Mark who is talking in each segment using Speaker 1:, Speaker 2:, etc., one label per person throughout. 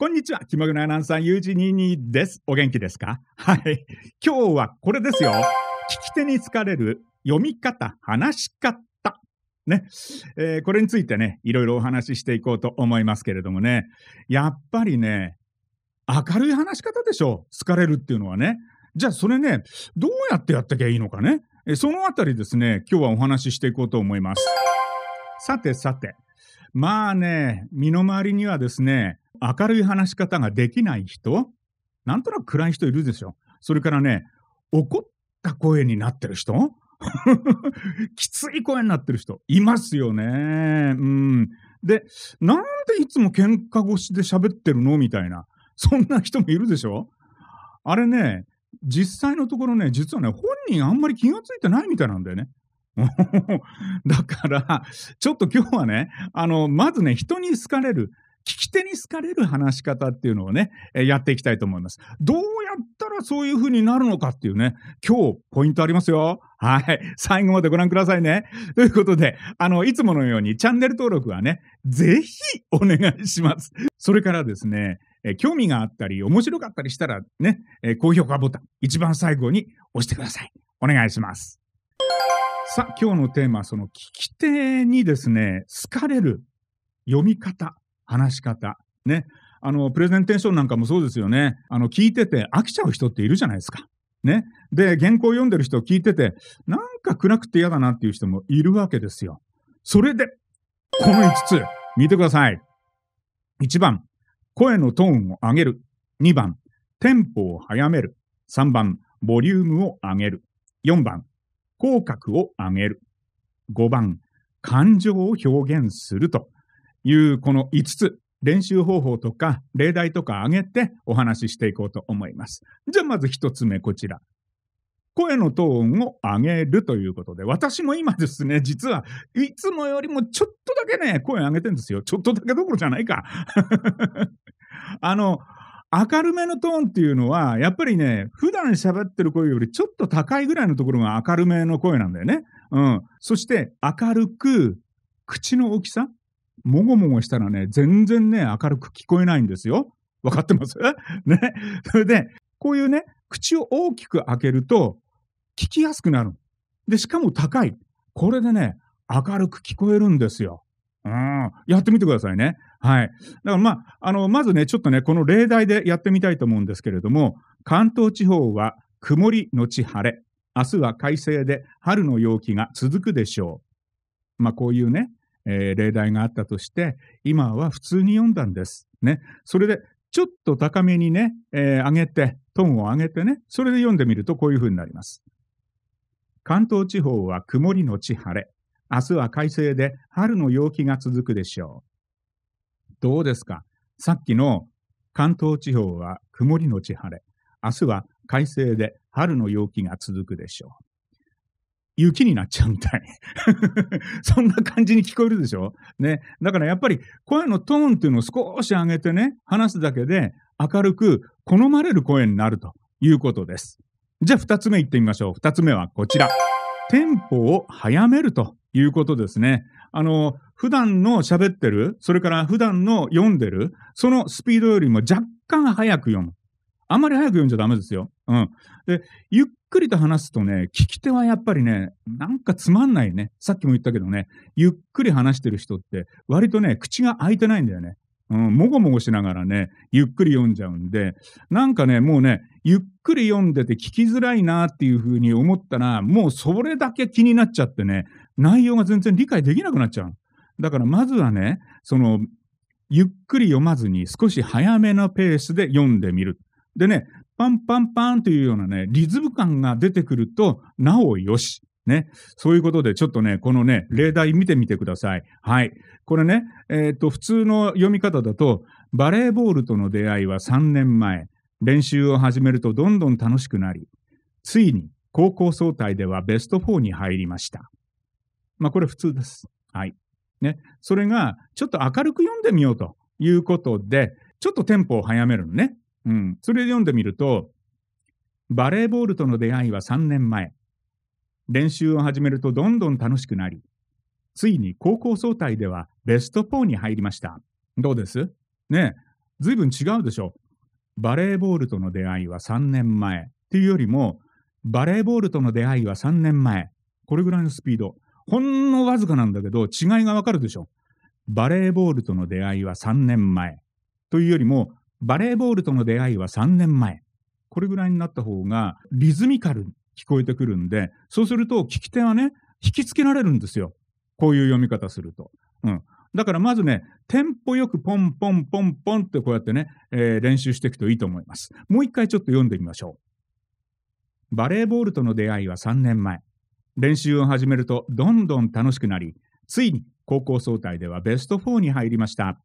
Speaker 1: こんにちは。気まぐれアナウンサー、ゆうじににです。お元気ですかはい。今日はこれですよ。聞き手に疲れる読み方、話し方。ね。えー、これについてね、いろいろお話ししていこうと思いますけれどもね。やっぱりね、明るい話し方でしょ。疲れるっていうのはね。じゃあ、それね、どうやってやってきゃいいのかね。えそのあたりですね、今日はお話ししていこうと思います。さてさて。まあね、身の回りにはですね、明るい話し方ができない人、なんとなく暗い人いるでしょ。それからね、怒った声になってる人 きつい声になってる人、いますよね。うん。で、なんでいつも喧嘩腰で喋ってるのみたいな。そんな人もいるでしょあれね、実際のところね、実はね、本人あんまり気がついてないみたいなんだよね。だから、ちょっと今日はね、あの、まずね、人に好かれる。聞き手に好かれる話し方っていうのをね、えやっていきたいと思います。どうやったらそういう風になるのかっていうね、今日ポイントありますよ。はい。最後までご覧くださいね。ということで、あの、いつものようにチャンネル登録はね、ぜひお願いします。それからですね、え興味があったり、面白かったりしたらね、え高評価ボタン、一番最後に押してください。お願いします。さあ、今日のテーマ、その聞き手にですね、好かれる読み方話し方。ね。あの、プレゼンテーションなんかもそうですよね。あの、聞いてて飽きちゃう人っているじゃないですか。ね。で、原稿を読んでる人を聞いてて、なんか暗くて嫌だなっていう人もいるわけですよ。それで、この5つ、見てください。1番、声のトーンを上げる。2番、テンポを早める。3番、ボリュームを上げる。4番、口角を上げる。5番、感情を表現するというこの5つ、練習方法とか例題とか挙げてお話ししていこうと思います。じゃあまず1つ目こちら。声のトーンを上げるということで、私も今ですね、実はいつもよりもちょっとだけね、声上げてんですよ。ちょっとだけどころじゃないか。あの、明るめのトーンっていうのは、やっぱりね、普段喋ってる声よりちょっと高いぐらいのところが明るめの声なんだよね。うん。そして、明るく、口の大きさもごもごしたらね、全然ね、明るく聞こえないんですよ。分かってます ね。それで、こういうね、口を大きく開けると、聞きやすくなる。で、しかも高い。これでね、明るく聞こえるんですよ。うん。やってみてくださいね。はい。だからまあ、あの、まずね、ちょっとね、この例題でやってみたいと思うんですけれども、関東地方は曇りのち晴れ。明日は快晴で春の陽気が続くでしょう。まあ、こういうね、えー、例題があったとして、今は普通に読んだんです。ね。それで、ちょっと高めにね、えー、上げて、トーンを上げてね、それで読んでみるとこういうふうになります。関東地方は曇りのち晴れ。明日は快晴で春の陽気が続くでしょう。どうですかさっきの関東地方は曇りのち晴れ。明日は快晴で春の陽気が続くでしょう。雪になっちゃうみたい。そんな感じに聞こえるでしょね。だからやっぱり声のトーンっていうのを少し上げてね、話すだけで明るく好まれる声になるということです。じゃあ二つ目いってみましょう。二つ目はこちら。テンポを早めるということですね。あの、普段の喋ってる、それから普段の読んでる、そのスピードよりも若干早く読む。あんまり早く読んじゃダメですよ。うん。で、ゆっくりと話すとね、聞き手はやっぱりね、なんかつまんないね。さっきも言ったけどね、ゆっくり話してる人って、割とね、口が開いてないんだよね。うん、もごもごしながらね、ゆっくり読んじゃうんで、なんかね、もうね、ゆっくり読んでて聞きづらいなっていうふうに思ったら、もうそれだけ気になっちゃってね、内容が全然理解できなくなっちゃう。だからまずはね、その、ゆっくり読まずに少し早めのペースで読んでみる。でね、パンパンパンというようなね、リズム感が出てくると、なおよし。ね。そういうことで、ちょっとね、このね、例題見てみてください。はい。これね、えっ、ー、と、普通の読み方だと、バレーボールとの出会いは3年前。練習を始めるとどんどん楽しくなり、ついに高校総体ではベスト4に入りました。まあ、これ普通です。はい。ね。それが、ちょっと明るく読んでみようということで、ちょっとテンポを早めるのね。うん。それで読んでみると、バレーボールとの出会いは3年前。練習を始めるとどんどん楽しくなり、ついに高校総体ではベスト4に入りました。どうですねえ、随分違うでしょ。バレーボールとの出会いは3年前っていうよりも、バレーボールとの出会いは3年前。これぐらいのスピード。ほんのわずかなんだけど、違いがわかるでしょ。バレーボールとの出会いは3年前。というよりも、バレーボールとの出会いは3年前。これぐらいになった方がリズミカルに聞こえてくるんで、そうすると聞き手はね、引きつけられるんですよ。こういう読み方すると。うん。だからまずね、テンポよくポンポンポンポンってこうやってね、えー、練習していくといいと思います。もう一回ちょっと読んでみましょう。バレーボールとの出会いは3年前。練習を始めるとどんどん楽しくなり、ついに高校総体ではベスト4に入りました。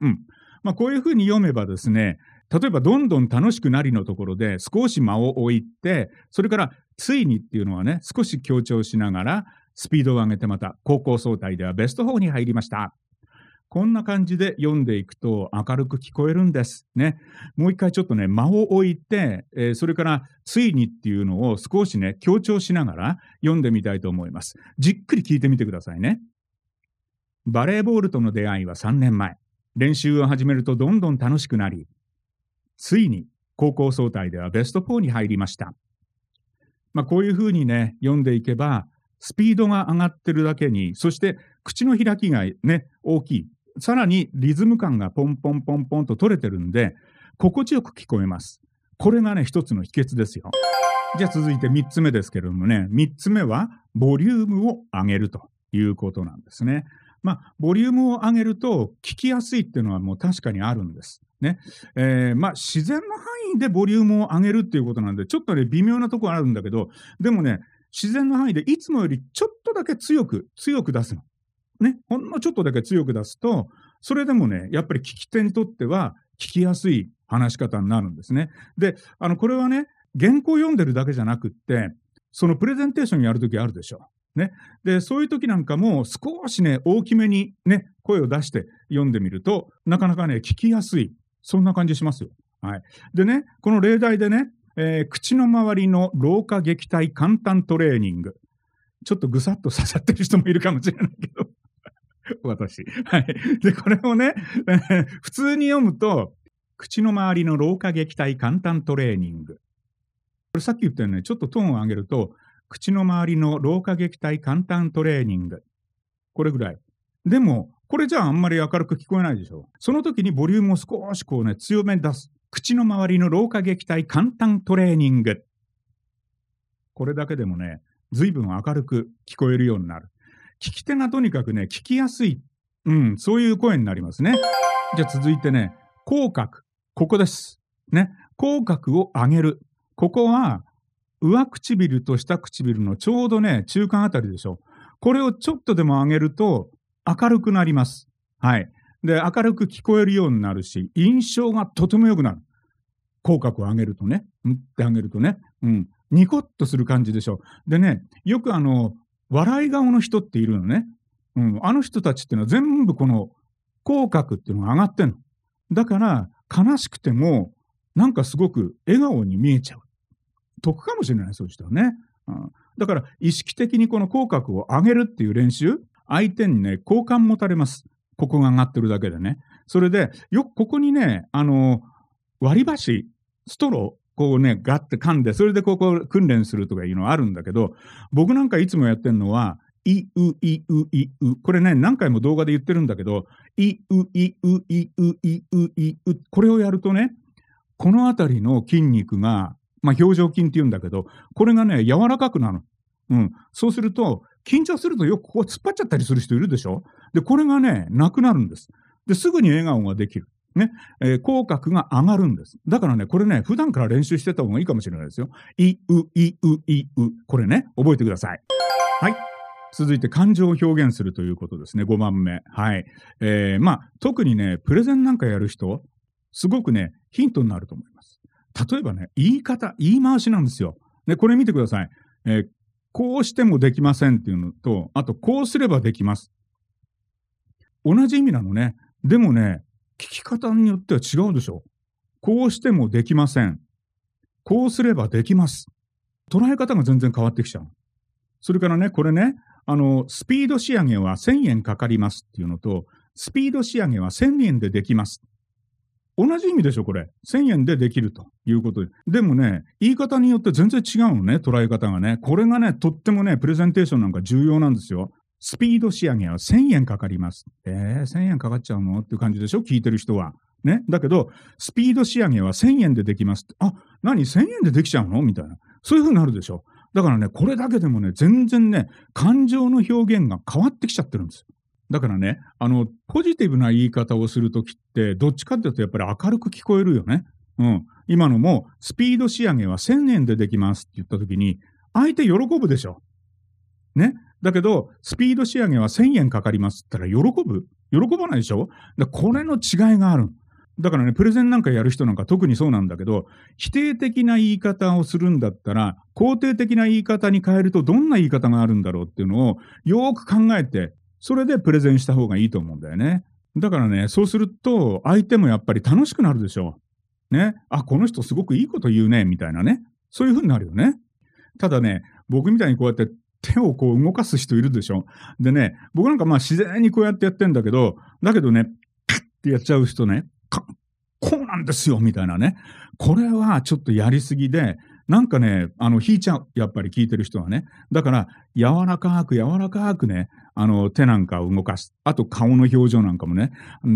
Speaker 1: うん。まあ、こういうふうに読めばですね、例えば、どんどん楽しくなりのところで少し間を置いて、それからついにっていうのはね、少し強調しながら、スピードを上げてまた、高校総体ではベスト4に入りました。こんな感じで読んでいくと明るく聞こえるんです。ね。もう一回ちょっとね、間を置いて、えー、それからついにっていうのを少しね、強調しながら読んでみたいと思います。じっくり聞いてみてくださいね。バレーボールとの出会いは3年前。練習を始めるとどんどん楽しくなり、ついに高校総体ではベスト4に入りました。まあ、こういうふうにね、読んでいけば、スピードが上がってるだけに、そして口の開きがね、大きい。さらにリズム感がポンポンポンポンと取れてるんで、心地よく聞こえます。これがね、一つの秘訣ですよ。じゃあ続いて3つ目ですけれどもね、3つ目は、ボリュームを上げるということなんですね。まあ、ボリュームを上げると聞きやすいっていうのはもう確かにあるんです。ねえー、まあ、自然の範囲でボリュームを上げるっていうことなんで、ちょっとね、微妙なところあるんだけど、でもね、自然の範囲でいつもよりちょっとだけ強く、強く出すの。ね、ほんのちょっとだけ強く出すと、それでもね、やっぱり聞き手にとっては聞きやすい話し方になるんですね。で、あの、これはね、原稿読んでるだけじゃなくって、そのプレゼンテーションやるときあるでしょ。う。ね、でそういう時なんかも少しね大きめにね声を出して読んでみるとなかなかね聞きやすいそんな感じしますよ。はい、でねこの例題でね、えー、口の周りの老化撃退簡単トレーニングちょっとぐさっと刺さってる人もいるかもしれないけど 私。はい、でこれをね、えー、普通に読むと口の周りの老化撃退簡単トレーニングこれさっき言ったようにねちょっとトーンを上げると口の周りの老化撃退簡単トレーニング。これぐらい。でも、これじゃああんまり明るく聞こえないでしょ。その時にボリュームを少しこうね、強めに出す。口の周りの老化撃退簡単トレーニング。これだけでもね、随分明るく聞こえるようになる。聞き手がとにかくね、聞きやすい。うん、そういう声になりますね。じゃあ続いてね、口角。ここです。ね。口角を上げる。ここは、上唇と下唇のちょうどね、中間あたりでしょ。これをちょっとでも上げると明るくなります。はい。で、明るく聞こえるようになるし、印象がとても良くなる。口角を上げるとね、うんって上げるとね、うん、ニコッとする感じでしょ。でね、よくあの、笑い顔の人っているのね。うん、あの人たちっていうのは全部この口角っていうのが上がってんの。だから、悲しくても、なんかすごく笑顔に見えちゃう。得かもしれない、そうした人ね。うん、だから、意識的にこの口角を上げるっていう練習、相手にね、好感持たれます。ここが上がってるだけでね。それで、よくここにね、あの、割り箸、ストロー、こうね、ガッて噛んで、それでここ訓練するとかいうのはあるんだけど、僕なんかいつもやってるのは、い、う、い、う、い、う。これね、何回も動画で言ってるんだけど、い、う、い、う、い、う、い、う、い、う。これをやるとね、この辺りの筋肉がまあ、表情筋って言うんだけど、これがね、柔らかくなる。うん。そうすると、緊張するとよくここ突っ張っちゃったりする人いるでしょで、これがね、なくなるんです。で、すぐに笑顔ができる。ね、えー、口角が上がるんです。だからね、これね、普段から練習してた方がいいかもしれないですよ。い、う、い、う、い、う。これね、覚えてください。はい。続いて感情を表現するということですね。5番目。はい。えー、まあ、特にね、プレゼンなんかやる人、すごくね、ヒントになると思います。例えばね、言い方、言い回しなんですよ。で、これ見てください。えー、こうしてもできませんっていうのと、あと、こうすればできます。同じ意味なのね。でもね、聞き方によっては違うでしょ。こうしてもできません。こうすればできます。捉え方が全然変わってきちゃう。それからね、これね、あの、スピード仕上げは1000円かかりますっていうのと、スピード仕上げは1000円でできます。同じ意味でしょ、これ。1000円でできるということで。でもね、言い方によって全然違うのね、捉え方がね。これがね、とってもね、プレゼンテーションなんか重要なんですよ。スピード仕上げは1000円かかります。えー、1000円かかっちゃうのっていう感じでしょ聞いてる人は。ね。だけど、スピード仕上げは1000円でできますっあ、何 ?1000 円でできちゃうのみたいな。そういう風になるでしょだからね、これだけでもね、全然ね、感情の表現が変わってきちゃってるんです。だからね、あの、ポジティブな言い方をするときって、どっちかっていうとやっぱり明るく聞こえるよね。うん。今のも、スピード仕上げは1000円でできますって言ったときに、相手喜ぶでしょ。ね。だけど、スピード仕上げは1000円かかりますって言ったら喜ぶ喜ばないでしょだこれの違いがある。だからね、プレゼンなんかやる人なんか特にそうなんだけど、否定的な言い方をするんだったら、肯定的な言い方に変えるとどんな言い方があるんだろうっていうのをよく考えてそれでプレゼンした方がいいと思うんだよね。だからね、そうすると、相手もやっぱり楽しくなるでしょう。ね。あ、この人すごくいいこと言うね、みたいなね。そういうふうになるよね。ただね、僕みたいにこうやって手をこう動かす人いるでしょ。でね、僕なんかまあ自然にこうやってやってんだけど、だけどね、カッてやっちゃう人ね、こうなんですよ、みたいなね。これはちょっとやりすぎで、なんかね、あの、引いちゃう。やっぱり聞いてる人はね。だから、柔らかく柔らかくね、あの、手なんかを動かす。あと、顔の表情なんかもね、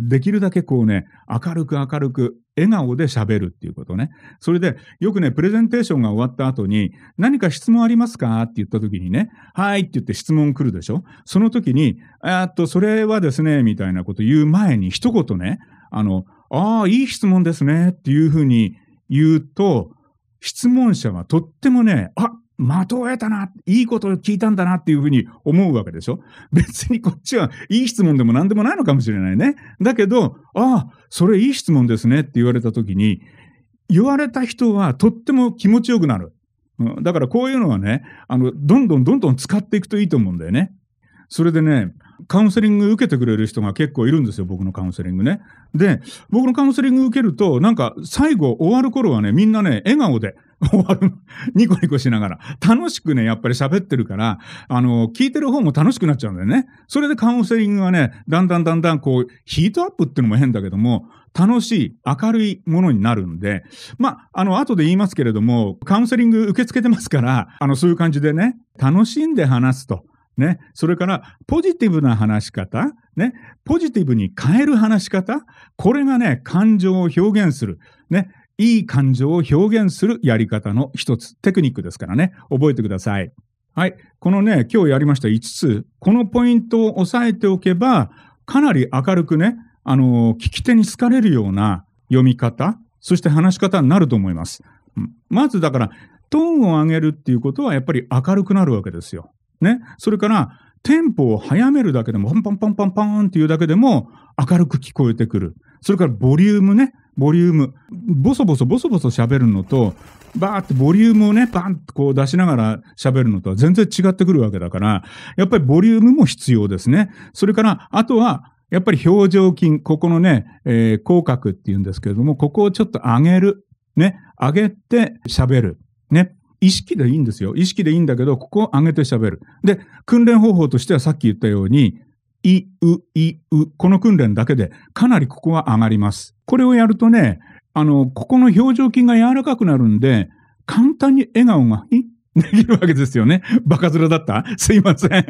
Speaker 1: できるだけこうね、明るく明るく、笑顔で喋るっていうことね。それで、よくね、プレゼンテーションが終わった後に、何か質問ありますかって言った時にね、はいって言って質問来るでしょその時に、えっと、それはですね、みたいなこと言う前に一言ね、あの、ああ、いい質問ですねっていうふうに言うと、質問者はとってもね、あ的を得たな、いいことを聞いたんだなっていうふうに思うわけでしょ別にこっちはいい質問でも何でもないのかもしれないね。だけど、ああ、それいい質問ですねって言われた時に、言われた人はとっても気持ちよくなる。だからこういうのはね、あの、どんどんどんどん使っていくといいと思うんだよね。それでね、カウンセリング受けてくれる人が結構いるんですよ、僕のカウンセリングね。で、僕のカウンセリング受けると、なんか最後終わる頃はね、みんなね、笑顔で終わる。ニコニコしながら。楽しくね、やっぱり喋ってるから、あの、聞いてる方も楽しくなっちゃうんだよね。それでカウンセリングはね、だんだんだんだんこう、ヒートアップっていうのも変だけども、楽しい、明るいものになるんで、まあ、あの、後で言いますけれども、カウンセリング受け付けてますから、あの、そういう感じでね、楽しんで話すと。ね、それからポジティブな話し方、ね、ポジティブに変える話し方、これがね、感情を表現する、ね、いい感情を表現するやり方の一つ、テクニックですからね、覚えてください。はい。このね、今日やりました5つ、このポイントを押さえておけば、かなり明るくね、あの聞き手に好かれるような読み方、そして話し方になると思います。まずだから、トーンを上げるっていうことはやっぱり明るくなるわけですよ。ね、それからテンポを早めるだけでも、パンパンパンパンパンっていうだけでも明るく聞こえてくる。それからボリュームね、ボリューム。ボソボソボソボソ喋るのと、バーってボリュームをね、バンってこう出しながら喋るのとは全然違ってくるわけだから、やっぱりボリュームも必要ですね。それから、あとは、やっぱり表情筋、ここのね、えー、口角っていうんですけれども、ここをちょっと上げる。ね、上げて喋る。ね。意識でいいんですよ。意識でいいんだけど、ここを上げて喋る。で、訓練方法としてはさっき言ったように、い、う、い、う、この訓練だけで、かなりここは上がります。これをやるとね、あの、ここの表情筋が柔らかくなるんで、簡単に笑顔が、い、できるわけですよね。バカ面だったすいません。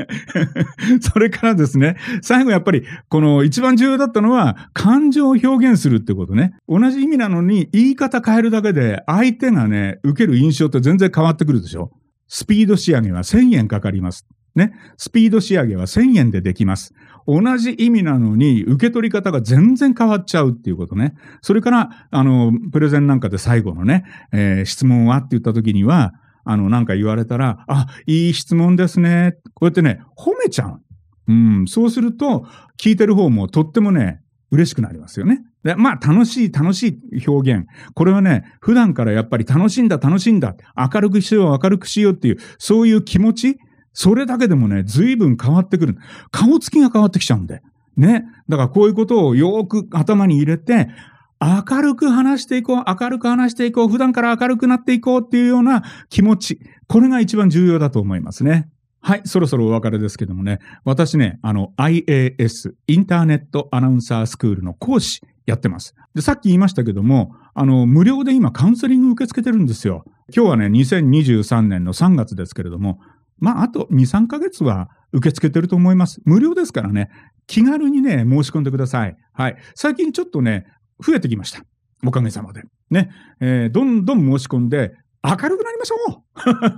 Speaker 1: それからですね、最後やっぱり、この一番重要だったのは、感情を表現するってことね。同じ意味なのに、言い方変えるだけで、相手がね、受ける印象って全然変わってくるでしょ。スピード仕上げは1000円かかります。ね。スピード仕上げは1000円でできます。同じ意味なのに、受け取り方が全然変わっちゃうっていうことね。それから、あの、プレゼンなんかで最後のね、えー、質問はって言った時には、あの、なんか言われたら、あ、いい質問ですね。こうやってね、褒めちゃう。うん、そうすると、聞いてる方もとってもね、嬉しくなりますよね。で、まあ、楽しい、楽しい表現。これはね、普段からやっぱり楽しんだ、楽しんだ、明るくしよう、明るくしようっていう、そういう気持ち、それだけでもね、随分変わってくる。顔つきが変わってきちゃうんで。ね。だからこういうことをよく頭に入れて、明るく話していこう、明るく話していこう、普段から明るくなっていこうっていうような気持ち。これが一番重要だと思いますね。はい、そろそろお別れですけどもね、私ね、あの IAS、インターネットアナウンサースクールの講師やってます。で、さっき言いましたけども、あの、無料で今カウンセリング受け付けてるんですよ。今日はね、2023年の3月ですけれども、まあ、あと2、3ヶ月は受け付けてると思います。無料ですからね、気軽にね、申し込んでください。はい。最近ちょっとね、増えてきました。おかげさまで。ね。えー、どんどん申し込んで、明るくなりましょう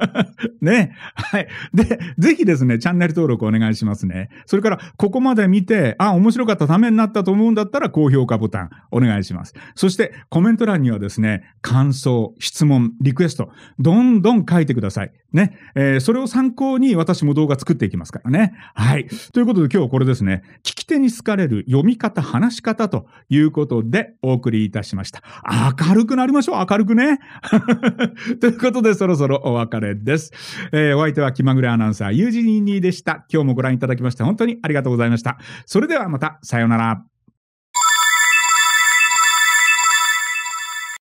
Speaker 1: ね。はい。で、ぜひですね、チャンネル登録お願いしますね。それから、ここまで見て、あ、面白かった、ためになったと思うんだったら、高評価ボタンお願いします。そして、コメント欄にはですね、感想、質問、リクエスト、どんどん書いてください。ね。えー、それを参考に私も動画作っていきますからね。はい。ということで、今日これですね、聞き手に好かれる読み方、話し方ということでお送りいたしました。明るくなりましょう、明るくね。ということで、そろそろお別れです。えー、お相手は気まぐれアナウンサー、ユージニーでした。今日もご覧いただきまして、本当にありがとうございました。それではまた、さようなら。